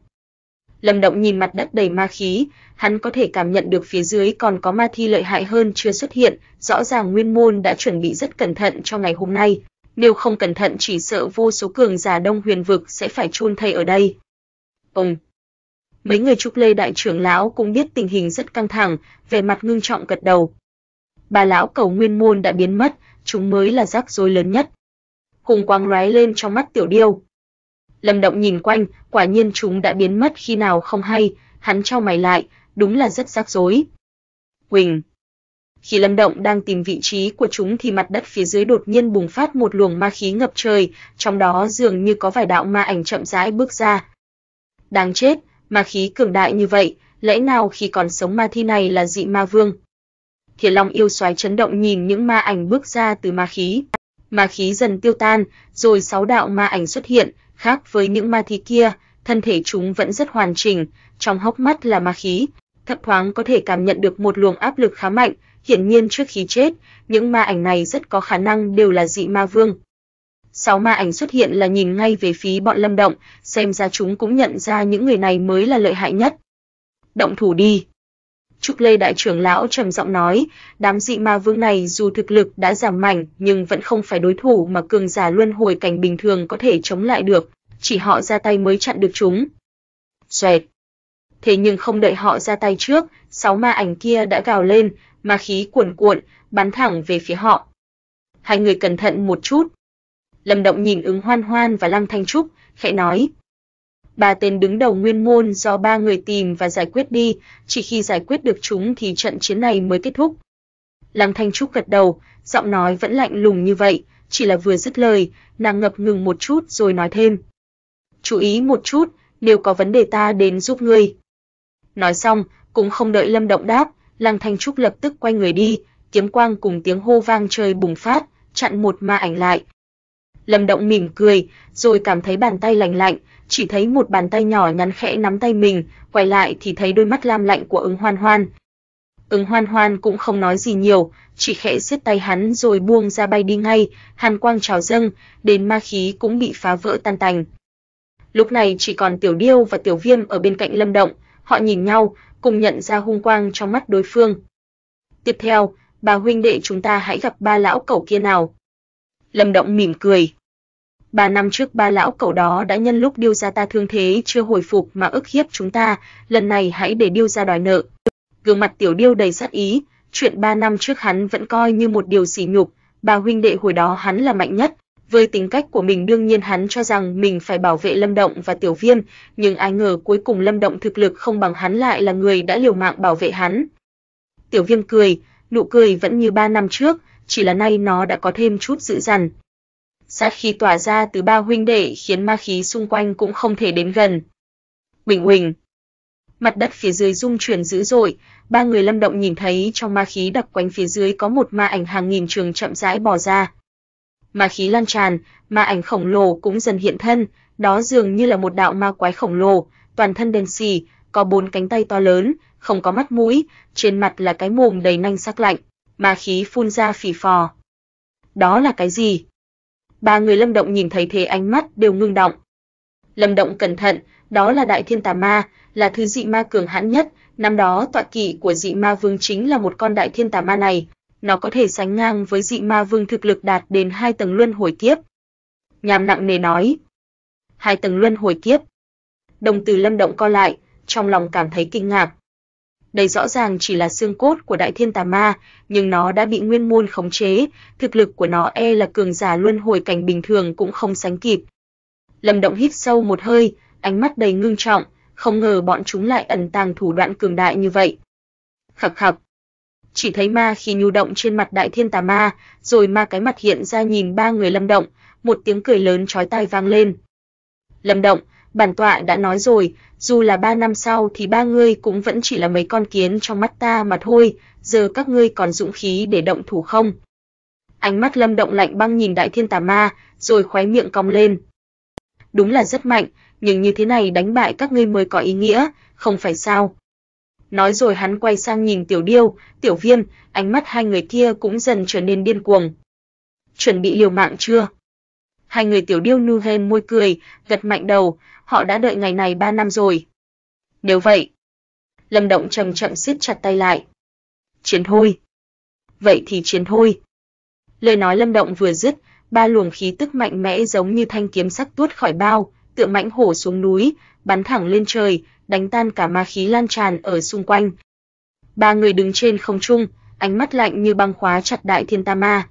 Lâm Động nhìn mặt đất đầy ma khí, hắn có thể cảm nhận được phía dưới còn có ma thi lợi hại hơn chưa xuất hiện, rõ ràng Nguyên Môn đã chuẩn bị rất cẩn thận cho ngày hôm nay, nếu không cẩn thận chỉ sợ vô số cường giả Đông Huyền vực sẽ phải chôn thây ở đây. Ông Mấy người trúc lê đại trưởng lão cũng biết tình hình rất căng thẳng, vẻ mặt ngưng trọng gật đầu. Bà lão cầu Nguyên Môn đã biến mất, chúng mới là rắc rối lớn nhất. Hùng quang lóe lên trong mắt Tiểu Điêu. Lâm Động nhìn quanh, quả nhiên chúng đã biến mất khi nào không hay, hắn trao mày lại, đúng là rất rắc rối. Huỳnh. Khi Lâm Động đang tìm vị trí của chúng thì mặt đất phía dưới đột nhiên bùng phát một luồng ma khí ngập trời, trong đó dường như có vài đạo ma ảnh chậm rãi bước ra. Đáng chết, ma khí cường đại như vậy, lẽ nào khi còn sống ma thi này là dị ma vương? Thiệt Long yêu xoáy chấn động nhìn những ma ảnh bước ra từ ma khí. Ma khí dần tiêu tan, rồi sáu đạo ma ảnh xuất hiện, Khác với những ma thí kia, thân thể chúng vẫn rất hoàn chỉnh, trong hốc mắt là ma khí, thậm thoáng có thể cảm nhận được một luồng áp lực khá mạnh, hiển nhiên trước khi chết, những ma ảnh này rất có khả năng đều là dị ma vương. Sáu ma ảnh xuất hiện là nhìn ngay về phía bọn Lâm Động, xem ra chúng cũng nhận ra những người này mới là lợi hại nhất. Động thủ đi. Trúc Lê đại trưởng lão trầm giọng nói, đám dị ma vương này dù thực lực đã giảm mạnh, nhưng vẫn không phải đối thủ mà cường giả luân hồi cảnh bình thường có thể chống lại được, chỉ họ ra tay mới chặn được chúng. Xoẹt. Thế nhưng không đợi họ ra tay trước, sáu ma ảnh kia đã gào lên, ma khí cuồn cuộn, bắn thẳng về phía họ. Hai người cẩn thận một chút. Lâm Động nhìn ứng Hoan Hoan và Lăng Thanh Trúc, khẽ nói, ba tên đứng đầu nguyên môn do ba người tìm và giải quyết đi, chỉ khi giải quyết được chúng thì trận chiến này mới kết thúc. Lăng Thanh Trúc gật đầu, giọng nói vẫn lạnh lùng như vậy, chỉ là vừa dứt lời, nàng ngập ngừng một chút rồi nói thêm. Chú ý một chút, nếu có vấn đề ta đến giúp ngươi. Nói xong, cũng không đợi Lâm Động đáp, Lăng Thanh Trúc lập tức quay người đi, kiếm quang cùng tiếng hô vang trời bùng phát, chặn một ma ảnh lại, Lâm Động mỉm cười, rồi cảm thấy bàn tay lạnh lạnh, chỉ thấy một bàn tay nhỏ nhắn khẽ nắm tay mình, quay lại thì thấy đôi mắt lam lạnh của Ứng Hoan Hoan. Ứng Hoan Hoan cũng không nói gì nhiều, chỉ khẽ siết tay hắn rồi buông ra bay đi ngay, hàn quang trào dâng, đến ma khí cũng bị phá vỡ tan tành. Lúc này chỉ còn Tiểu Điêu và Tiểu Viêm ở bên cạnh Lâm Động, họ nhìn nhau, cùng nhận ra hung quang trong mắt đối phương. Tiếp theo, bà huynh đệ chúng ta hãy gặp ba lão cẩu kia nào. Lâm Động mỉm cười, ba năm trước ba lão cậu đó đã nhân lúc điêu gia ta thương thế chưa hồi phục mà ức hiếp chúng ta, lần này hãy để điêu gia đòi nợ. Gương mặt tiểu điêu đầy sát ý, chuyện ba năm trước hắn vẫn coi như một điều sỉ nhục, bà huynh đệ hồi đó hắn là mạnh nhất, với tính cách của mình đương nhiên hắn cho rằng mình phải bảo vệ Lâm Động và Tiểu Viêm, nhưng ai ngờ cuối cùng Lâm Động thực lực không bằng hắn lại là người đã liều mạng bảo vệ hắn. Tiểu Viêm cười, nụ cười vẫn như ba năm trước, chỉ là nay nó đã có thêm chút dữ dằn sát khí tỏa ra từ ba huynh đệ khiến ma khí xung quanh cũng không thể đến gần. Huỳnh huỳnh. Mặt đất phía dưới rung chuyển dữ dội, ba người Lâm Động nhìn thấy trong ma khí đặc quanh phía dưới có một ma ảnh hàng nghìn trường chậm rãi bò ra. Ma khí lan tràn, ma ảnh khổng lồ cũng dần hiện thân, đó dường như là một đạo ma quái khổng lồ, toàn thân đen xì, có bốn cánh tay to lớn, không có mắt mũi, trên mặt là cái mồm đầy nanh sắc lạnh, ma khí phun ra phì phò. Đó là cái gì? ba người Lâm Động nhìn thấy thế ánh mắt đều ngưng động. Lâm Động cẩn thận, đó là đại thiên tà ma, là thứ dị ma cường hãn nhất, năm đó tọa kỵ của dị ma vương chính là một con đại thiên tà ma này, nó có thể sánh ngang với dị ma vương thực lực đạt đến hai tầng luân hồi kiếp. Nhàm nặng nề nói, hai tầng luân hồi kiếp. Đồng tử Lâm Động co lại, trong lòng cảm thấy kinh ngạc, đây rõ ràng chỉ là xương cốt của Đại Thiên Tà Ma, nhưng nó đã bị Nguyên Môn khống chế, thực lực của nó e là cường giả luân hồi cảnh bình thường cũng không sánh kịp. Lâm Động hít sâu một hơi, ánh mắt đầy ngưng trọng, không ngờ bọn chúng lại ẩn tàng thủ đoạn cường đại như vậy. Khập khập. Chỉ thấy ma khi nhu động trên mặt Đại Thiên Tà Ma, rồi ma cái mặt hiện ra nhìn ba người Lâm Động, một tiếng cười lớn chói tai vang lên. Lâm Động, bản tọa đã nói rồi, dù là ba năm sau thì ba ngươi cũng vẫn chỉ là mấy con kiến trong mắt ta mà thôi, giờ các ngươi còn dũng khí để động thủ không? Ánh mắt Lâm Động lạnh băng nhìn Đại Thiên Tà Ma, rồi khóe miệng cong lên. Đúng là rất mạnh, nhưng như thế này đánh bại các ngươi mới có ý nghĩa, không phải sao? Nói rồi hắn quay sang nhìn Tiểu Điêu, Tiểu Viêm, ánh mắt hai người kia cũng dần trở nên điên cuồng. Chuẩn bị liều mạng chưa? Hai người tiểu điêu nu hên môi cười, gật mạnh đầu, họ đã đợi ngày này ba năm rồi. Nếu vậy, Lâm Động trầm chậm siết chặt tay lại. Chiến thôi. Vậy thì chiến thôi. Lời nói Lâm Động vừa dứt, ba luồng khí tức mạnh mẽ giống như thanh kiếm sắc tuốt khỏi bao, tựa mãnh hổ xuống núi, bắn thẳng lên trời, đánh tan cả ma khí lan tràn ở xung quanh. Ba người đứng trên không trung, ánh mắt lạnh như băng khóa chặt đại thiên ta ma.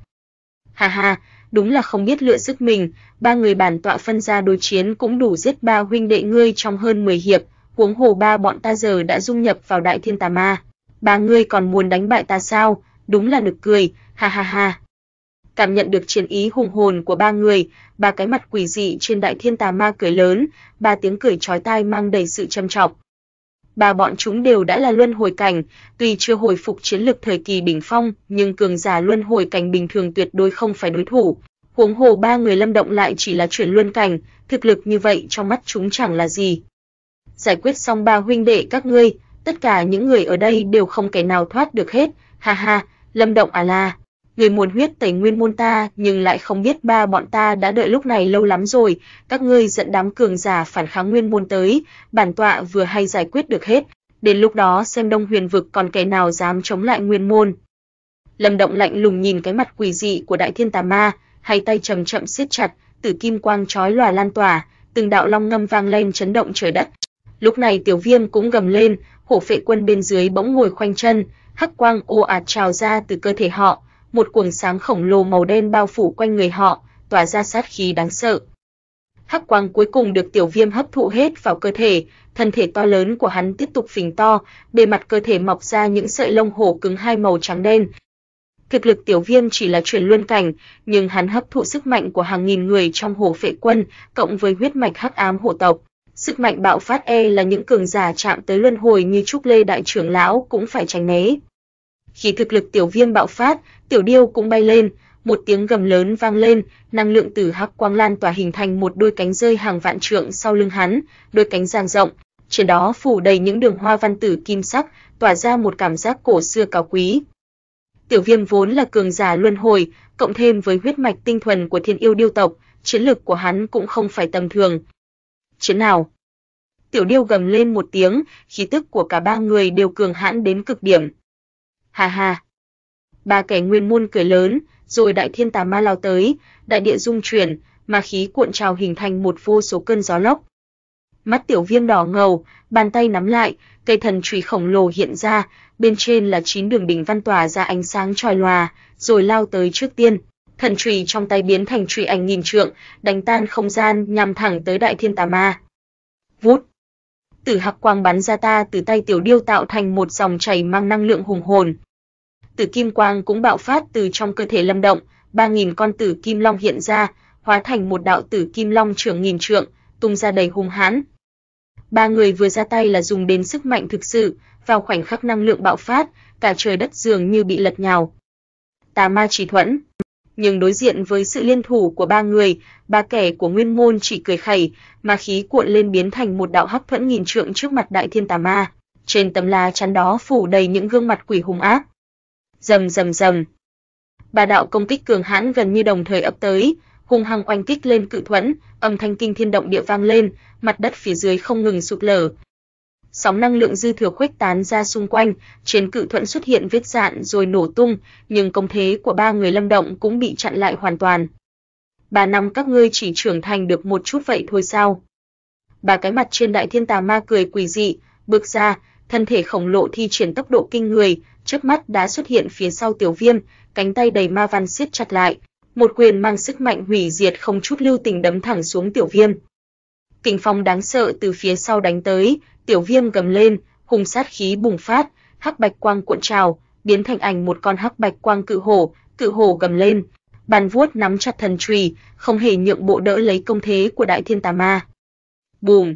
Ha ha, đúng là không biết lựa sức mình, ba người bản tọa phân ra đối chiến cũng đủ giết ba huynh đệ ngươi trong hơn 10 hiệp, huống hồ ba bọn ta giờ đã dung nhập vào Đại Thiên Tà Ma. Ba ngươi còn muốn đánh bại ta sao? Đúng là nực cười, ha ha ha. Cảm nhận được chiến ý hùng hồn của ba người, ba cái mặt quỷ dị trên Đại Thiên Tà Ma cười lớn, ba tiếng cười chói tai mang đầy sự châm trọng ba bọn chúng đều đã là luân hồi cảnh, tuy chưa hồi phục chiến lực thời kỳ bình phong, nhưng cường giả luân hồi cảnh bình thường tuyệt đối không phải đối thủ. Huống hồ ba người Lâm Động lại chỉ là chuyển luân cảnh, thực lực như vậy trong mắt chúng chẳng là gì. Giải quyết xong ba huynh đệ các ngươi, tất cả những người ở đây đều không kẻ nào thoát được hết, ha ha, Lâm Động à la người muốn huyết tẩy nguyên môn ta, nhưng lại không biết ba bọn ta đã đợi lúc này lâu lắm rồi, các ngươi dẫn đám cường giả phản kháng nguyên môn tới, bản tọa vừa hay giải quyết được hết, đến lúc đó xem Đông Huyền vực còn kẻ nào dám chống lại nguyên môn. Lâm Động lạnh lùng nhìn cái mặt quỷ dị của Đại Thiên Tà Ma, hai tay chậm chậm siết chặt, tử kim quang chói lòa lan tỏa, từng đạo long ngâm vang lên chấn động trời đất. Lúc này Tiểu Viêm cũng gầm lên, hổ phệ quân bên dưới bỗng ngồi khoanh chân, hắc quang ô ạt trào ra từ cơ thể họ một cuồng sáng khổng lồ màu đen bao phủ quanh người họ, tỏa ra sát khí đáng sợ. Hắc quang cuối cùng được Tiểu Viêm hấp thụ hết vào cơ thể, thân thể to lớn của hắn tiếp tục phình to, bề mặt cơ thể mọc ra những sợi lông hổ cứng hai màu trắng đen. Thực lực Tiểu Viêm chỉ là chuyển luân cảnh, nhưng hắn hấp thụ sức mạnh của hàng nghìn người trong hổ phệ quân, cộng với huyết mạch hắc ám hổ tộc. Sức mạnh bạo phát e là những cường giả chạm tới luân hồi như Trúc Lê đại trưởng lão cũng phải tránh né. Khi thực lực tiểu viêm bạo phát, tiểu điêu cũng bay lên, một tiếng gầm lớn vang lên, năng lượng từ hắc quang lan tỏa hình thành một đôi cánh rơi hàng vạn trượng sau lưng hắn, đôi cánh dang rộng, trên đó phủ đầy những đường hoa văn tử kim sắc, tỏa ra một cảm giác cổ xưa cao quý. Tiểu Viêm vốn là cường giả luân hồi, cộng thêm với huyết mạch tinh thuần của Thiên Yêu Điêu tộc, chiến lực của hắn cũng không phải tầm thường. Chiến nào? Tiểu Điêu gầm lên một tiếng, khí tức của cả ba người đều cường hãn đến cực điểm, hà hà. Ba kẻ nguyên môn cười lớn, rồi đại thiên tà ma lao tới, đại địa dung chuyển, ma khí cuộn trào hình thành một vô số cơn gió lốc. Mắt tiểu viêm đỏ ngầu, bàn tay nắm lại, cây thần chùy khổng lồ hiện ra, bên trên là chín đường đỉnh văn tỏa ra ánh sáng chói lòa, rồi lao tới trước tiên. Thần chùy trong tay biến thành chùy ảnh nghìn trượng, đánh tan không gian nhằm thẳng tới đại thiên tà ma. Vút! Tử hạc quang bắn ra ta từ tay tiểu điêu tạo thành một dòng chảy mang năng lượng hùng hồn, tử kim quang cũng bạo phát từ trong cơ thể Lâm Động, 3000 con tử kim long hiện ra, hóa thành một đạo tử kim long trưởng nghìn trượng, tung ra đầy hung hãn. Ba người vừa ra tay là dùng đến sức mạnh thực sự, vào khoảnh khắc năng lượng bạo phát, cả trời đất dường như bị lật nhào. Tà ma chỉ thuẫn, nhưng đối diện với sự liên thủ của ba người, ba kẻ của Nguyên Môn chỉ cười khẩy, mà khí cuộn lên biến thành một đạo hắc thuẫn nghìn trượng trước mặt Đại Thiên Tà Ma. Trên tấm lá chắn đó phủ đầy những gương mặt quỷ hung ác, Rầm rầm rầm. Ba đạo công kích cường hãn gần như đồng thời ập tới, hung hăng oanh kích lên cự thuẫn, âm thanh kinh thiên động địa vang lên, mặt đất phía dưới không ngừng sụp lở. Sóng năng lượng dư thừa khuếch tán ra xung quanh, trên cự thuẫn xuất hiện vết rạn rồi nổ tung, nhưng công thế của ba người Lâm Động cũng bị chặn lại hoàn toàn. Bà năm các ngươi chỉ trưởng thành được một chút vậy thôi sao? Bà cái mặt trên đại thiên tà ma cười quỷ dị, bước ra, thân thể khổng lồ thi triển tốc độ kinh người, chớp mắt đã xuất hiện phía sau Tiểu Viêm, cánh tay đầy ma văn siết chặt lại, một quyền mang sức mạnh hủy diệt không chút lưu tình đấm thẳng xuống Tiểu Viêm. Kình phong đáng sợ từ phía sau đánh tới, Tiểu Viêm gầm lên, hùng sát khí bùng phát, hắc bạch quang cuộn trào, biến thành ảnh một con hắc bạch quang cự hổ, cự hổ gầm lên, bàn vuốt nắm chặt thần chùy, không hề nhượng bộ đỡ lấy công thế của Đại Thiên Tà Ma. Bùm!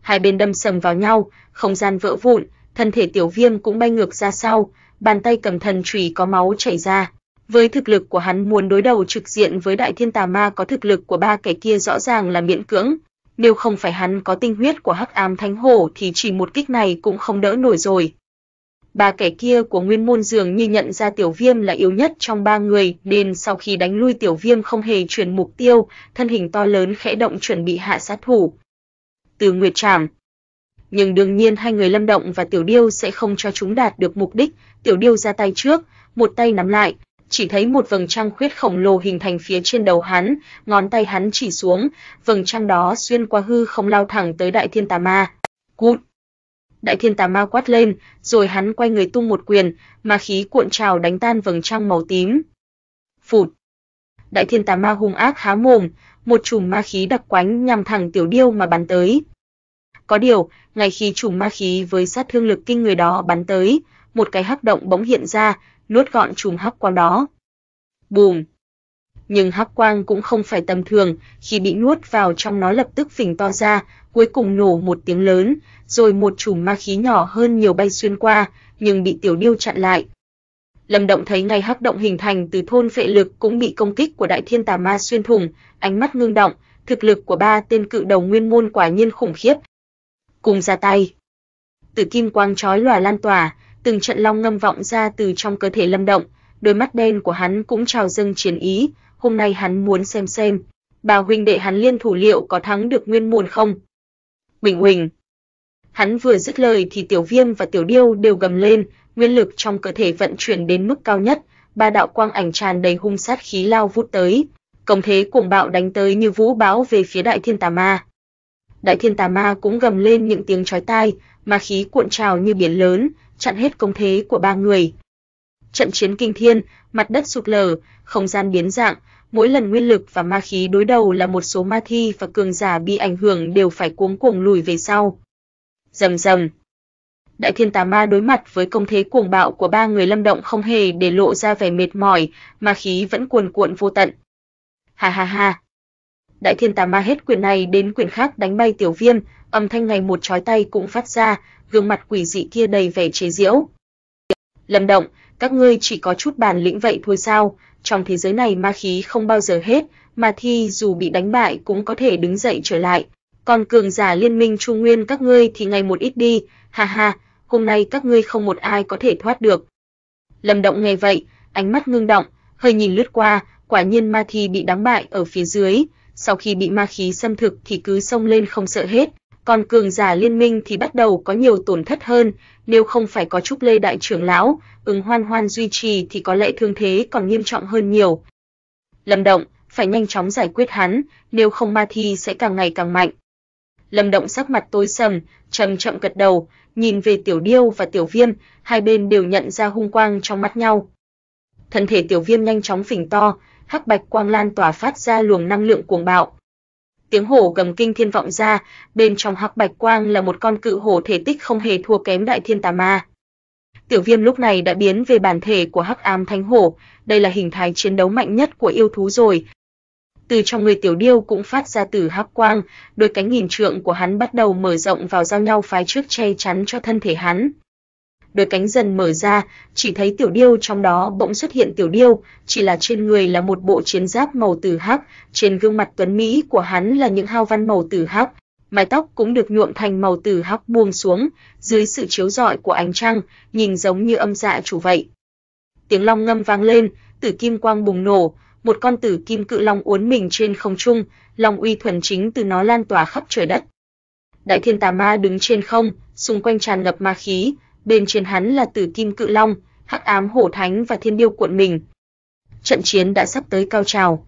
Hai bên đâm sầm vào nhau, không gian vỡ vụn, thân thể Tiểu Viêm cũng bay ngược ra sau, bàn tay cầm thần chùy có máu chảy ra. Với thực lực của hắn muốn đối đầu trực diện với Đại Thiên Tà Ma có thực lực của ba kẻ kia rõ ràng là miễn cưỡng, nếu không phải hắn có tinh huyết của Hắc Ám Thánh Hổ thì chỉ một kích này cũng không đỡ nổi rồi. Ba kẻ kia của Nguyên Môn dường như nhận ra Tiểu Viêm là yếu nhất trong ba người, nên sau khi đánh lui Tiểu Viêm không hề chuyển mục tiêu, thân hình to lớn khẽ động chuẩn bị hạ sát thủ. Từ Nguyệt Trảm, nhưng đương nhiên hai người Lâm Động và Tiểu Điêu sẽ không cho chúng đạt được mục đích, Tiểu Điêu ra tay trước, một tay nắm lại, chỉ thấy một vầng trăng khuyết khổng lồ hình thành phía trên đầu hắn, ngón tay hắn chỉ xuống, vầng trăng đó xuyên qua hư không lao thẳng tới Đại Thiên Tà Ma. Cút! Đại Thiên Tà Ma quát lên, rồi hắn quay người tung một quyền, ma khí cuộn trào đánh tan vầng trăng màu tím. Phụt! Đại Thiên Tà Ma hung ác há mồm, một chùm ma khí đặc quánh nhằm thẳng Tiểu Điêu mà bắn tới có điều, ngay khi chùm ma khí với sát thương lực kinh người đó bắn tới, một cái hắc động bỗng hiện ra, nuốt gọn chùm hắc quang đó. Bùm! Nhưng hắc quang cũng không phải tầm thường, khi bị nuốt vào trong nó lập tức phình to ra, cuối cùng nổ một tiếng lớn, rồi một chùm ma khí nhỏ hơn nhiều bay xuyên qua, nhưng bị tiểu điêu chặn lại. Lâm Động thấy ngay hắc động hình thành từ thôn phệ lực cũng bị công kích của Đại Thiên Tà Ma xuyên thủng, ánh mắt ngưng động, thực lực của ba tên cự đầu nguyên môn quả nhiên khủng khiếp, cùng ra tay. Từ kim quang chói lòa lan tỏa, từng trận long ngâm vọng ra từ trong cơ thể Lâm Động, đôi mắt đen của hắn cũng trào dâng chiến ý, hôm nay hắn muốn xem xem, bà huynh đệ hắn liên thủ liệu có thắng được Nguyên Môn không. Huỳnh huỳnh. Hắn vừa dứt lời thì Tiểu Viêm và Tiểu Điêu đều gầm lên, nguyên lực trong cơ thể vận chuyển đến mức cao nhất, ba đạo quang ảnh tràn đầy hung sát khí lao vút tới, công thế cuồng bạo đánh tới như vũ bão về phía Đại Thiên Tà Ma đại thiên tà ma cũng gầm lên những tiếng chói tai, ma khí cuộn trào như biển lớn, chặn hết công thế của ba người. Trận chiến kinh thiên, mặt đất sụp lở, không gian biến dạng, mỗi lần nguyên lực và ma khí đối đầu là một số ma thi và cường giả bị ảnh hưởng đều phải cuống cuồng lùi về sau. Rầm rầm. Đại thiên tà ma đối mặt với công thế cuồng bạo của ba người lâm động không hề để lộ ra vẻ mệt mỏi, ma khí vẫn cuồn cuộn vô tận. Ha ha ha, Đại Thiên Tà Ma hết quyển này đến quyển khác đánh bay Tiểu Viêm, âm thanh ngày một chói tai cũng phát ra, gương mặt quỷ dị kia đầy vẻ chế giễu. Lâm Động, các ngươi chỉ có chút bản lĩnh vậy thôi sao? Trong thế giới này ma khí không bao giờ hết, mà thi dù bị đánh bại cũng có thể đứng dậy trở lại. Còn cường giả liên minh Trung Nguyên các ngươi thì ngày một ít đi, ha ha, hôm nay các ngươi không một ai có thể thoát được. Lâm Động nghe vậy, ánh mắt ngưng động, hơi nhìn lướt qua, quả nhiên ma thi bị đánh bại ở phía dưới, sau khi bị ma khí xâm thực thì cứ xông lên không sợ hết, còn cường giả liên minh thì bắt đầu có nhiều tổn thất hơn, nếu không phải có trúc lê đại trưởng lão, ứng hoan hoan duy trì thì có lẽ thương thế còn nghiêm trọng hơn nhiều. Lâm Động, phải nhanh chóng giải quyết hắn, nếu không ma thi sẽ càng ngày càng mạnh. Lâm Động sắc mặt tối sầm, chậm chậm gật đầu, nhìn về Tiểu Điêu và Tiểu Viêm, hai bên đều nhận ra hung quang trong mắt nhau thân thể tiểu viêm nhanh chóng phình to, hắc bạch quang lan tỏa phát ra luồng năng lượng cuồng bạo. Tiếng hổ gầm kinh thiên vọng ra, bên trong hắc bạch quang là một con cự hổ thể tích không hề thua kém đại thiên tà ma. Tiểu Viêm lúc này đã biến về bản thể của Hắc Ám Thánh Hổ, đây là hình thái chiến đấu mạnh nhất của yêu thú rồi. Từ trong người Tiểu Điêu cũng phát ra từ hắc quang, đôi cánh nghìn trượng của hắn bắt đầu mở rộng vào giao nhau phái trước che chắn cho thân thể hắn đôi cánh dần mở ra, chỉ thấy tiểu điêu trong đó bỗng xuất hiện tiểu điêu, chỉ là trên người là một bộ chiến giáp màu tử hắc, trên gương mặt tuấn mỹ của hắn là những hao văn màu tử hắc, mái tóc cũng được nhuộm thành màu tử hắc buông xuống, dưới sự chiếu rọi của ánh trăng, nhìn giống như âm dạ chủ vậy. Tiếng long ngâm vang lên, tử kim quang bùng nổ, một con tử kim cự long uốn mình trên không trung, long uy thuần chính từ nó lan tỏa khắp trời đất. Đại thiên tà ma đứng trên không, xung quanh tràn ngập ma khí, bên trên hắn là Tử Kim Cự Long, Hắc Ám Hổ Thánh và Thiên Điêu cuộn mình. Trận chiến đã sắp tới cao trào.